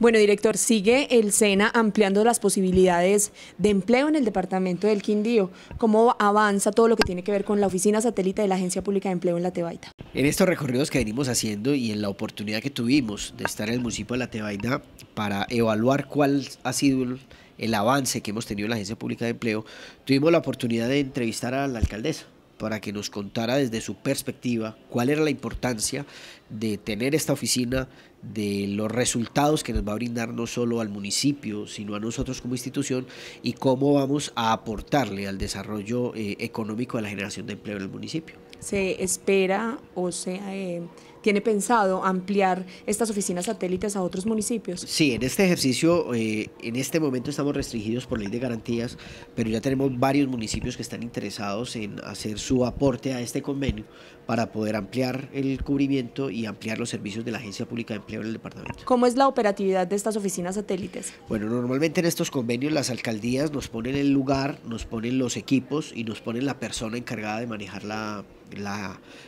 Bueno, director, sigue el SENA ampliando las posibilidades de empleo en el departamento del Quindío. ¿Cómo avanza todo lo que tiene que ver con la oficina satélite de la Agencia Pública de Empleo en La Tebaida? En estos recorridos que venimos haciendo y en la oportunidad que tuvimos de estar en el municipio de La Tebaida para evaluar cuál ha sido el, el avance que hemos tenido en la Agencia Pública de Empleo, tuvimos la oportunidad de entrevistar a la alcaldesa para que nos contara desde su perspectiva cuál era la importancia de tener esta oficina, de los resultados que nos va a brindar no solo al municipio, sino a nosotros como institución y cómo vamos a aportarle al desarrollo eh, económico de la generación de empleo en el municipio. Se espera o sea... Eh, ¿Tiene pensado ampliar estas oficinas satélites a otros municipios? Sí, en este ejercicio, eh, en este momento estamos restringidos por ley de garantías, pero ya tenemos varios municipios que están interesados en hacer su aporte a este convenio para poder ampliar el cubrimiento y ampliar los servicios de la Agencia Pública de Empleo en el departamento. ¿Cómo es la operatividad de estas oficinas satélites? Bueno, normalmente en estos convenios las alcaldías nos ponen el lugar, nos ponen los equipos y nos ponen la persona encargada de manejar la,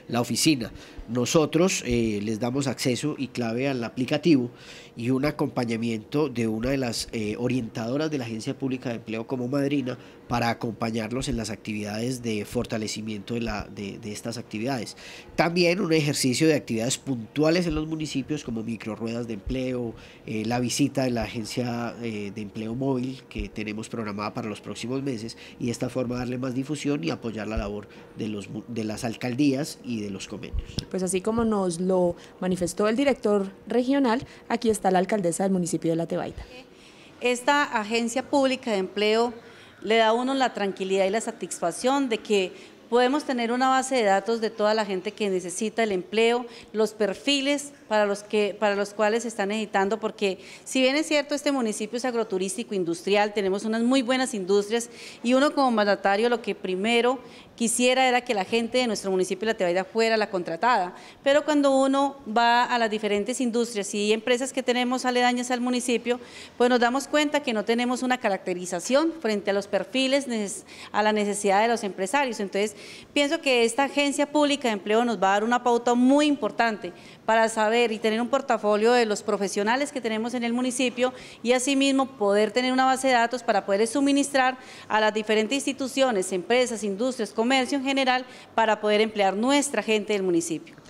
la oficina. Nosotros eh, les damos acceso y clave al aplicativo y un acompañamiento de una de las eh, orientadoras de la Agencia Pública de Empleo como madrina para acompañarlos en las actividades de fortalecimiento de, la, de, estas actividades. También un ejercicio de actividades puntuales en los municipios como microruedas de empleo, eh, la visita de la Agencia de Empleo Móvil que tenemos programada para los próximos meses y de esta forma darle más difusión y apoyar la labor de, los, de las alcaldías y de los convenios. Pues así como nos lo manifestó el director regional, aquí está la alcaldesa del municipio de La tebaita Esta agencia pública de empleo le da a uno la tranquilidad y la satisfacción de que podemos tener una base de datos de toda la gente que necesita el empleo, los perfiles para los, que, para los cuales se están editando, porque si bien es cierto, este municipio es agroturístico, industrial, tenemos unas muy buenas industrias y uno como mandatario lo que primero quisiera era que la gente de nuestro municipio de La Tebaida fuera la contratada, pero cuando uno va a las diferentes industrias y empresas que tenemos aledañas al municipio, pues nos damos cuenta que no tenemos una caracterización frente a los perfiles, a la necesidad de los empresarios. Entonces, Pienso que esta agencia pública de empleo nos va a dar una pauta muy importante para saber y tener un portafolio de los profesionales que tenemos en el municipio y asimismo poder tener una base de datos para poder suministrar a las diferentes instituciones, empresas, industrias, comercio en general, para poder emplear nuestra gente del municipio.